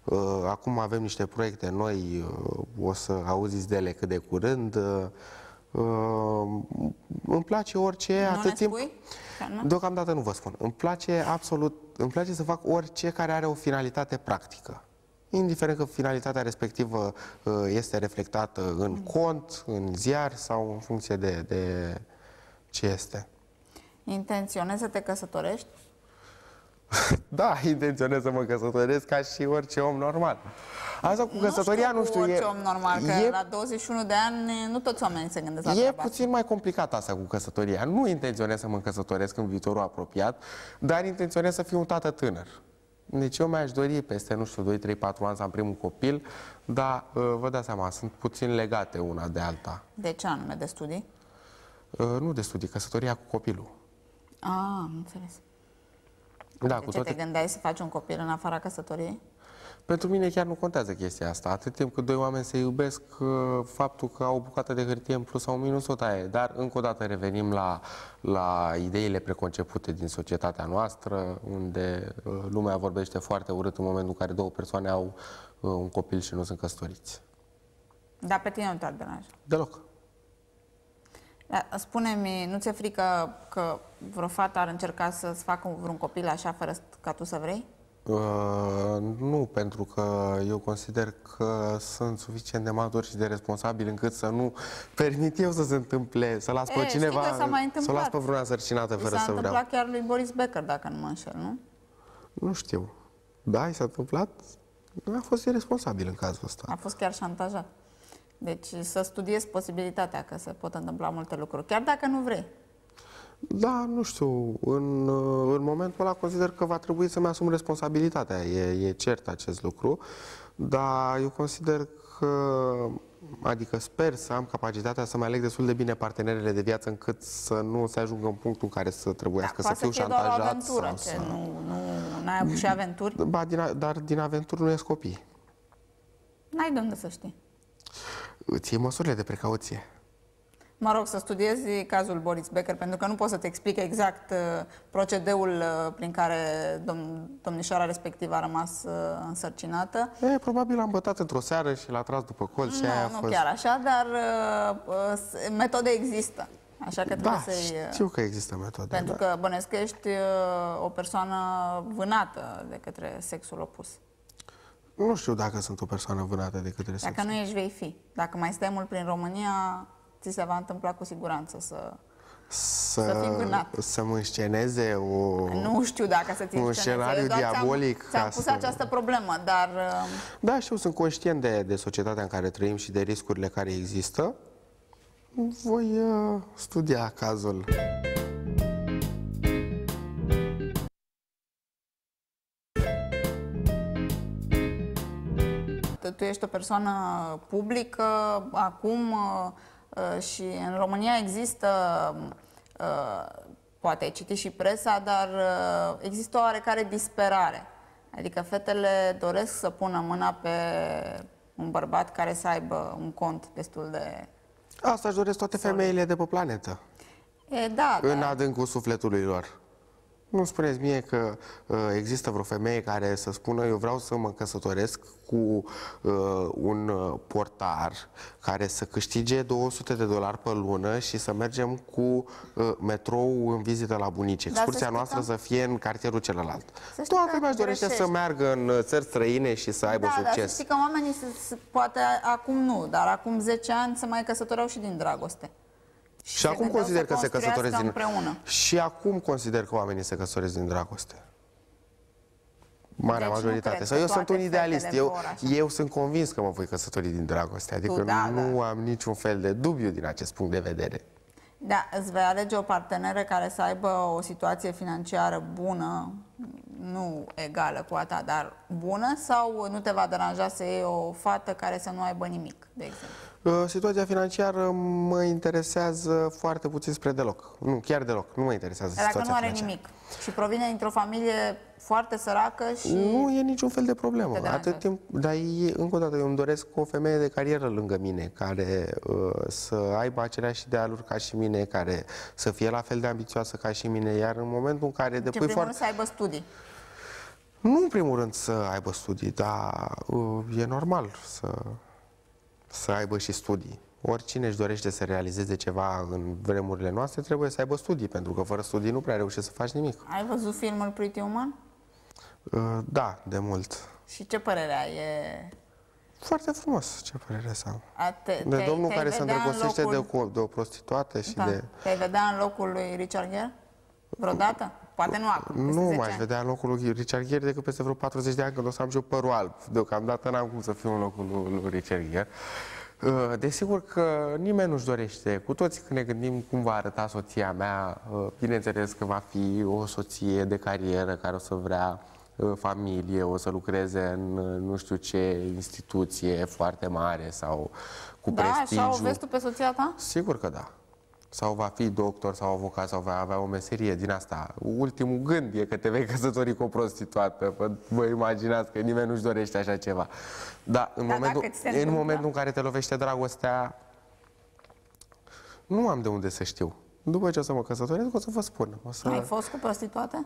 Uh, acum avem niște proiecte noi, o să auziți de ele cât de curând. Îmi place orice, nu atât timp... Spui? Deocamdată nu vă spun. Îmi place absolut, îmi place să fac orice care are o finalitate practică indiferent că finalitatea respectivă uh, este reflectată în mm. cont, în ziar sau în funcție de, de ce este. Intenționezi să te căsătorești? da, intenționez să mă căsătoresc ca și orice om normal. Asta cu căsătoria, nu știu, nu știu orice e, om normal, că e, la 21 de ani nu toți oamenii se gândesc la E treaba. puțin mai complicat asta cu căsătoria. Nu intenționez să mă căsătoresc în viitorul apropiat, dar intenționez să fiu un tată tânăr. Deci eu mi-aș dori peste, nu știu, 2, 3, 4 ani să am primul copil, dar uh, vă dați seama, sunt puțin legate una de alta. De ce anume? De studii? Uh, nu de studii, căsătoria cu copilul. Ah, înțeles. Da, de adică cu ce toate... te gândeai să faci un copil în afara căsătoriei? Pentru mine chiar nu contează chestia asta. Atât timp cât doi oameni se iubesc, uh, faptul că au o bucată de hârtie în plus sau în minus o taie. Dar încă o dată revenim la, la ideile preconcepute din societatea noastră, unde uh, lumea vorbește foarte urât în momentul în care două persoane au uh, un copil și nu sunt căsătoriți. Dar pe tine nu te-ar deranja? Deloc. Dar spune-mi, nu ți-e frică că vreo fată ar încerca să-ți facă vreun copil așa fără ca tu să vrei? Nu, pentru că eu consider că sunt suficient de maturi și de responsabil încât să nu permit eu să se întâmple, să las pe cineva, să las pe vreuna sărcinată fără să vreau. S-a chiar lui Boris Becker, dacă nu mă înșel, nu? Nu știu. Da, i s-a întâmplat. A fost irresponsabil în cazul ăsta. A fost chiar șantajat. Deci să studiezi posibilitatea că se pot întâmpla multe lucruri, chiar dacă nu vrei. Da, nu știu. În, uh, în momentul ăla consider că va trebui să-mi asum responsabilitatea. E, e cert acest lucru. Dar eu consider că, adică sper să am capacitatea să mai aleg destul de bine partenerele de viață încât să nu se ajungă în punctul în care să trebuiască da, să fiu să șantajat. Doar o aventură, sau, ce sau... nu, nu ai avut și aventuri? Ba, din, dar din aventuri nu ies copii. N-ai de unde să știi. Îți iei măsurile de precauție mă rog, să studiezi cazul Boris Becker, pentru că nu pot să te explic exact uh, procedeul uh, prin care dom domnișoara respectivă a rămas uh, însărcinată. E, probabil l-am bătat într-o seară și l-a tras după col și nu, aia a fost... Nu chiar așa, dar uh, metode există. Așa că da, să știu că există metode. Pentru da. că bănesc că ești uh, o persoană vânată de către sexul opus. Nu știu dacă sunt o persoană vânată de către dacă sexul Dacă nu ești, vei fi. Dacă mai stai mult prin România, ți se va întâmpla cu siguranță să, să, să fii Să mă însceneze o... Nu știu dacă să ți Un scenariu diabolic. Ți-am, ți pus să... această problemă, dar... Uh, da, știu, sunt conștient de, de societatea în care trăim și de riscurile care există. Voi uh, studia cazul. Tu ești o persoană publică, acum... Uh, Uh, și în România există, uh, poate ai citit și presa, dar uh, există o oarecare disperare. Adică fetele doresc să pună mâna pe un bărbat care să aibă un cont destul de... Asta își doresc toate femeile de pe planetă. E, da, în da. adâncul sufletului lor. Nu spuneți mie că uh, există vreo femeie care să spună eu vreau să mă căsătoresc cu uh, un uh, portar care să câștige 200 de dolari pe lună și să mergem cu uh, metrou în vizită la bunici. Excursia da, noastră să fie în cartierul celălalt. Toată lumea își dorește să meargă în uh, țări străine și să aibă da, succes. Da, să știi că oamenii se, se, poate acum nu, dar acum 10 ani se mai căsătoreau și din dragoste. Și, și acum consider că se căsătoresc din... Împreună. Și acum consider că oamenii se căsătoresc din dragoste. Deci Marea deci majoritate. Sau eu sunt un idealist. Eu, eu sunt convins că mă voi căsători din dragoste. Adică tu, da, nu da. am niciun fel de dubiu din acest punct de vedere. Da, îți vei alege o parteneră care să aibă o situație financiară bună, nu egală cu a ta, dar bună sau nu te va deranja să iei o fată care să nu aibă nimic, de exemplu? Uh, situația financiară mă interesează foarte puțin spre deloc. Nu, chiar deloc. Nu mă interesează Dacă situația nu are financiară. nimic și provine dintr-o familie foarte săracă și... Nu e niciun fel de problemă. Atât timp, dar e, încă o dată eu îmi doresc o femeie de carieră lângă mine, care uh, să aibă aceleași idealuri ca și mine, care să fie la fel de ambițioasă ca și mine, iar în momentul în care depui foarte... să aibă studii studii? Nu în primul rând să aibă studii, dar uh, e normal să, să aibă și studii. Oricine își dorește să realizeze ceva în vremurile noastre trebuie să aibă studii, pentru că fără studii nu prea reușești să faci nimic. Ai văzut filmul Pretty Woman? Uh, da, de mult. Și ce părere ai? E... Foarte frumos, ce părere să am. A, te, de te, domnul te care se îndrăgostește locul... de, de o prostituată și da. de... Te-ai vedea în locul lui Richard Gere? Vreodată? Poate nu acum, Nu mai vedea locul lui Richard Gere decât peste vreo 40 de ani când o să am și eu părul alb. Deocamdată n-am cum să fiu în locul lui Richard Gere. Uh, desigur că nimeni nu-și dorește. Cu toți când ne gândim cum va arăta soția mea, uh, bineînțeles că va fi o soție de carieră care o să vrea uh, familie, o să lucreze în nu știu ce instituție foarte mare sau cu da, prestigiu. Da, așa o vezi tu pe soția ta? Sigur că da sau va fi doctor sau avocat sau va avea o meserie din asta. Ultimul gând e că te vei căsători cu o prostituată. Vă imaginați că nimeni nu-și dorește așa ceva. Dar în, da, momentul, în momentul în care te lovește dragostea, nu am de unde să știu. După ce o să mă căsătoresc, o să vă spun. O să... Ai fost cu prostituată?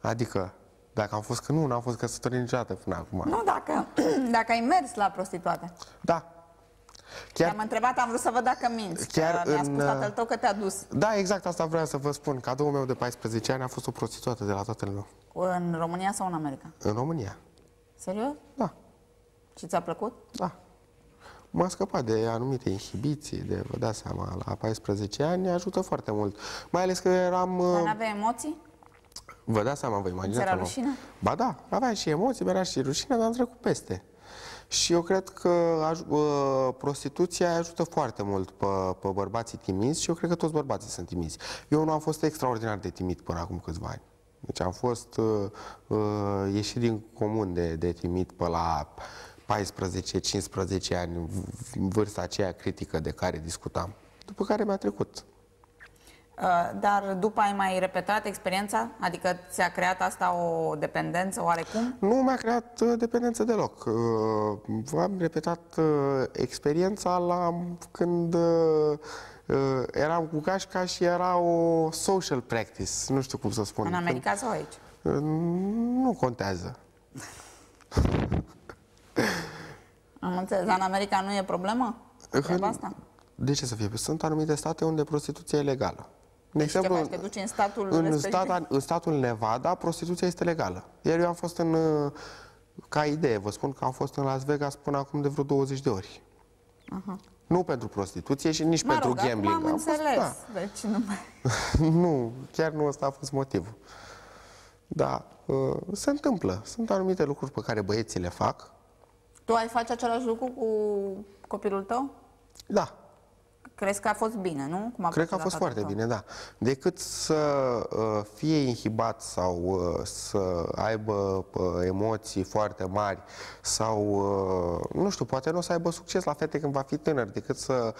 Adică, dacă am fost că nu, n-am fost căsătorit niciodată până acum. Nu, dacă, dacă ai mers la prostituată. Da, Chiar... Te-am întrebat, am vrut să văd dacă minți. Chiar mi-a spus în... tatăl uh, tău că te-a dus. Da, exact asta vreau să vă spun. Cadoul meu de 14 ani a fost o prostituată de la tatăl meu. În România sau în America? În România. Serios? Da. Și ți-a plăcut? Da. m a scăpat de anumite inhibiții, de vă dați seama, la 14 ani ajută foarte mult. Mai ales că eram... Dar uh, n-aveai emoții? Vă dați seama, vă imaginați. Era rușine? Ba da, Avea și emoții, era și rușine, dar am trecut peste. Și eu cred că uh, prostituția ajută foarte mult pe, pe bărbații timizi și eu cred că toți bărbații sunt timizi. Eu nu am fost extraordinar de timid până acum câțiva ani. Deci am fost uh, uh, ieșit din comun de, de timid pe la 14-15 ani, vârsta aceea critică de care discutam. După care mi-a trecut. Uh, dar după ai mai repetat experiența? Adică ți-a creat asta o dependență oarecum? Nu mi-a creat uh, dependență deloc. Uh, am repetat experiența la când eram cu cașca și era o social practice, nu știu cum să spun. În America sau aici? Nu contează. Am înțeles. Dar în America nu e problemă? Treaba asta? De ce să fie? Sunt anumite state unde prostituția e legală. De exemplu, te duci în statul, în, stat, în statul Nevada, prostituția este legală. Iar eu am fost în, uh, ca idee, vă spun că am fost în Las Vegas până acum de vreo 20 de ori. Aha. Nu pentru prostituție și nici mă rog, pentru gambling. am, am înțeles, fost, da. deci nu mai... nu, chiar nu ăsta a fost motivul. Da, uh, se întâmplă. Sunt anumite lucruri pe care băieții le fac. Tu ai face același lucru cu copilul tău? Da, Crezi că a fost bine, nu? Cum a Cred că a fost foarte bine, da. Decât să uh, fie inhibat sau uh, să aibă uh, emoții foarte mari sau, nu știu, poate nu o să aibă succes la fete când va fi tânăr, decât să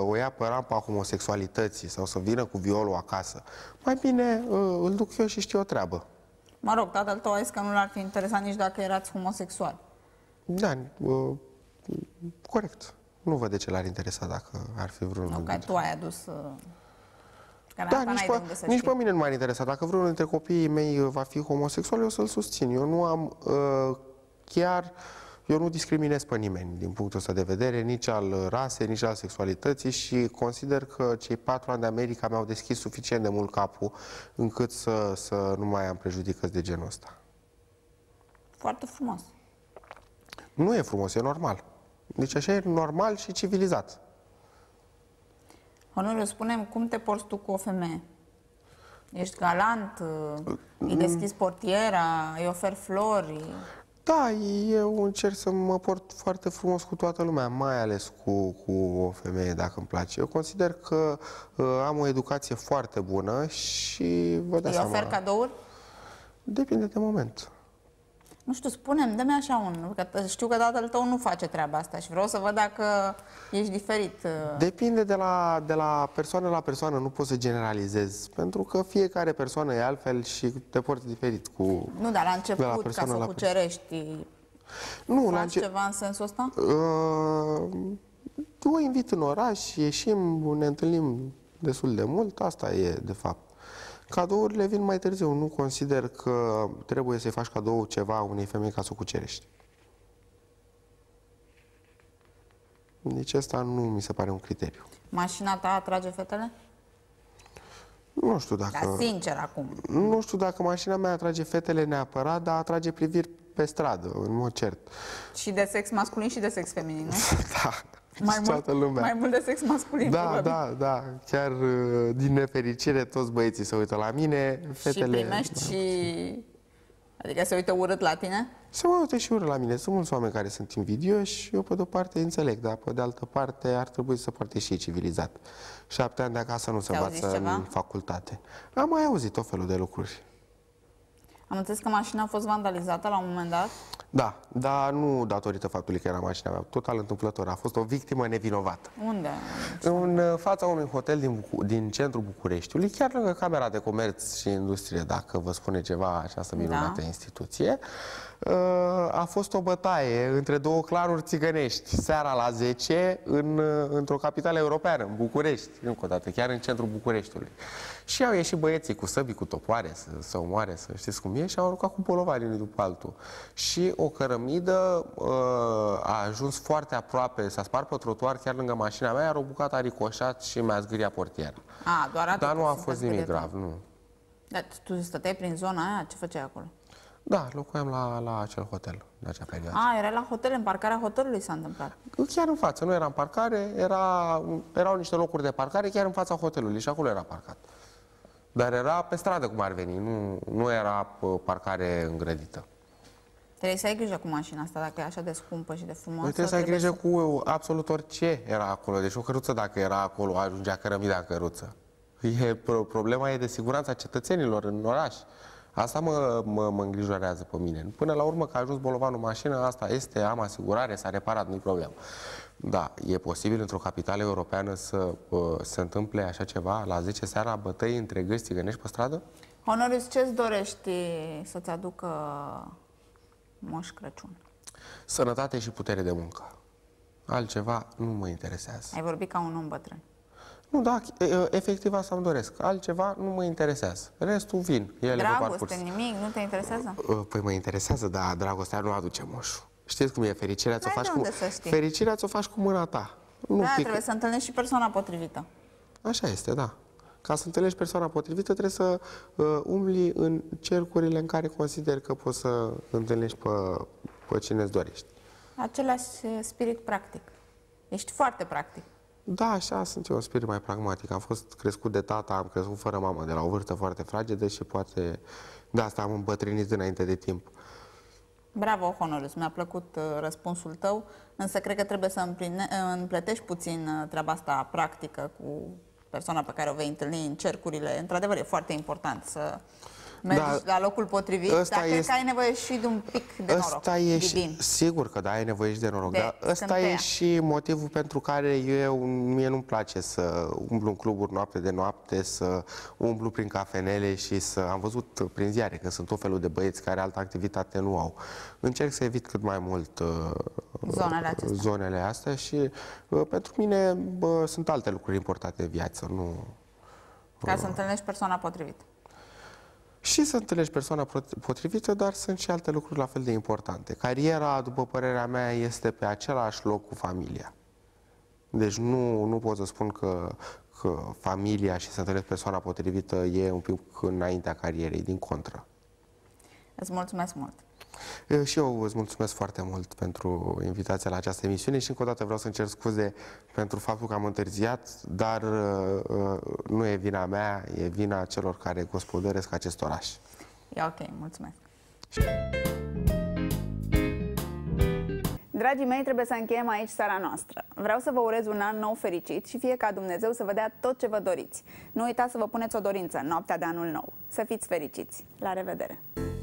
o ia pe rampa homosexualității sau să vină cu violul acasă. Mai bine îl duc eu și știu o treabă. Mă rog, tatăl tău a zis că nu l-ar fi interesat nici dacă erați homosexual. Da, corect. Nu văd de ce l-ar interesa dacă ar fi vreunul Nu, că tu ai adus... Uh, că da, nici, pe, nici pe mine nu m-ar interesa. Dacă vreunul dintre copiii mei uh, va fi homosexual, eu să-l susțin. Eu nu am uh, chiar... Eu nu discriminez pe nimeni din punctul ăsta de vedere, nici al rasei, nici al sexualității și consider că cei patru ani de America mi-au deschis suficient de mult capul încât să, să nu mai am prejudicăți de genul ăsta. Foarte frumos. Nu e frumos, e normal. Deci așa e normal și civilizat. Honoriu, spunem cum te porți tu cu o femeie? Ești galant, uh, îi mm. deschizi portiera, îi oferi flori? Da, eu încerc să mă port foarte frumos cu toată lumea, mai ales cu, cu o femeie, dacă îmi place. Eu consider că uh, am o educație foarte bună și vă dați Îi ofer cadouri? Depinde de moment nu știu, spunem, dă-mi așa un, că știu că tatăl tău nu face treaba asta și vreau să văd dacă ești diferit. Uh. Depinde de la, de la persoană la persoană, nu pot să generalizez, pentru că fiecare persoană e altfel și te porți diferit cu... Nu, dar la început, la persoană, ca să la cucerești, nu, faci la înce... ceva în sensul ăsta? Uh, o invit în oraș, ieșim, ne întâlnim destul de mult, asta e, de fapt. Cadourile vin mai târziu. Nu consider că trebuie să-i faci cadou ceva unei femei ca să o cucerești. Deci asta nu mi se pare un criteriu. Mașina ta atrage fetele? Nu știu dacă... Dar sincer acum. Nu știu dacă mașina mea atrage fetele neapărat, dar atrage priviri pe stradă, în mod cert. Și de sex masculin și de sex feminin, nu? da mai mult, toată lumea. Mai mult de sex masculin. Da, probabil. da, da. Chiar uh, din nefericire toți băieții se uită la mine, fetele... Și primești da. și... Adică se uită urât la tine? Se mai uită și urât la mine. Sunt mulți oameni care sunt invidioși, eu pe de-o parte înțeleg, dar pe de altă parte ar trebui să poarte și ei civilizat. Șapte ani de acasă nu se învață în facultate. Am mai auzit tot felul de lucruri. Am înțeles că mașina a fost vandalizată la un moment dat? Da, dar nu datorită faptului că era mașina mea, total întâmplător. A fost o victimă nevinovată. Unde? În uh, fața unui hotel din, din centrul Bucureștiului, chiar lângă Camera de Comerț și Industrie, dacă vă spune ceva această minunată da. instituție, uh, a fost o bătaie între două claruri țigănești, seara la 10, în, uh, într-o capitală europeană, în București, încă o dată, chiar în centrul Bucureștiului. Și au ieșit băieții cu săbii, cu topoare, să, să omoare, să știți cum e, și au aruncat cu bolovani unul după altul. Și o cărămidă uh, a ajuns foarte aproape, s-a spart pe trotuar chiar lângă mașina mea, iar o bucată a ricoșat și mi-a zgâriat portiera. A, doar atât Dar nu a fost nimic grav, nu. Dar tu stăteai prin zona aia? Ce făceai acolo? Da, locuiam la, la acel hotel în acea perioadă. A, era la hotel, în parcarea hotelului s-a întâmplat. Chiar în față, nu era în parcare, era, erau niște locuri de parcare chiar în fața hotelului și acolo era parcat. Dar era pe stradă cum ar veni, nu, nu era parcare îngrădită. Trebuie să ai grijă cu mașina asta, dacă e așa de scumpă și de frumoasă. Trebuie să ai grijă să... cu absolut orice era acolo. Deci o căruță, dacă era acolo, ajungea cărămida căruță. E, problema e de siguranța cetățenilor în oraș. Asta mă, mă, mă îngrijorează pe mine. Până la urmă că a ajuns bolovanul mașină, asta este, am asigurare, s-a reparat, nu-i problemă. Da, e posibil într-o capitală europeană să uh, se întâmple așa ceva, la 10 seara, bătăi între găzi țigănești pe stradă? Honoris ce-ți dorești să-ți aducă Moș Crăciun? Sănătate și putere de muncă. Altceva nu mă interesează. Ai vorbit ca un om bătrân. Nu, da, efectiv asta îmi doresc. Altceva nu mă interesează. Restul vin. Ele dragoste, nimic, nu te interesează? Uh, păi mă interesează, dar dragostea nu aduce moșul. Știți cum e fericirea? Ți-o faci, cu... fericirea ți-o faci cu mâna ta. Nu da, pic... trebuie să întâlnești și persoana potrivită. Așa este, da. Ca să întâlnești persoana potrivită, trebuie să uh, umbli în cercurile în care consider că poți să întâlnești pe, pe cine îți dorești. Același uh, spirit practic. Ești foarte practic. Da, așa sunt eu, un spirit mai pragmatic. Am fost crescut de tata, am crescut fără mamă, de la o vârstă foarte fragedă și poate de asta am îmbătrânit înainte de timp. Bravo, Honorius, mi-a plăcut uh, răspunsul tău, însă cred că trebuie să uh, împletești puțin uh, treaba asta practică cu persoana pe care o vei întâlni în cercurile. Într-adevăr, e foarte important să mergi da, la locul potrivit, dar este, cred că ai nevoie și de un pic de noroc. Asta e și, sigur că da, ai nevoie și de noroc, de dar ăsta e și motivul pentru care eu, mie nu-mi place să umblu în cluburi noapte de noapte, să umblu prin cafenele și să... Am văzut prin ziare că sunt tot felul de băieți care altă activitate nu au. Încerc să evit cât mai mult uh, zonele zonele astea și uh, pentru mine bă, sunt alte lucruri importante în viață, nu... Ca să întâlnești persoana potrivită și să întâlnești persoana potrivită, dar sunt și alte lucruri la fel de importante. Cariera, după părerea mea, este pe același loc cu familia. Deci nu, nu pot să spun că, că familia și să întâlnești persoana potrivită e un pic înaintea carierei, din contră. Îți mulțumesc mult! Și eu îți mulțumesc foarte mult pentru invitația la această emisiune și încă o dată vreau să încerc scuze pentru faptul că am întârziat, dar nu e vina mea, e vina celor care gospodăresc acest oraș. E ok, mulțumesc. Dragii mei, trebuie să încheiem aici seara noastră. Vreau să vă urez un an nou fericit și fie ca Dumnezeu să vă dea tot ce vă doriți. Nu uitați să vă puneți o dorință noaptea de anul nou. Să fiți fericiți! La revedere!